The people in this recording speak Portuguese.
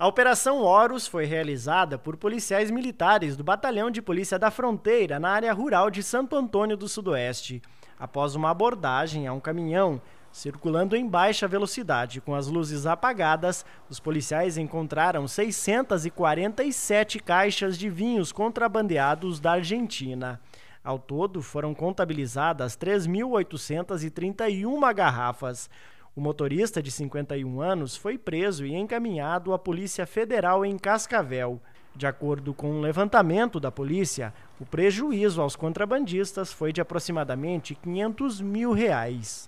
A Operação Horus foi realizada por policiais militares do Batalhão de Polícia da Fronteira na área rural de Santo Antônio do Sudoeste, após uma abordagem a um caminhão circulando em baixa velocidade com as luzes apagadas. Os policiais encontraram 647 caixas de vinhos contrabandeados da Argentina. Ao todo, foram contabilizadas 3.831 garrafas. O motorista de 51 anos foi preso e encaminhado à Polícia Federal em Cascavel. De acordo com um levantamento da polícia, o prejuízo aos contrabandistas foi de aproximadamente 500 mil reais.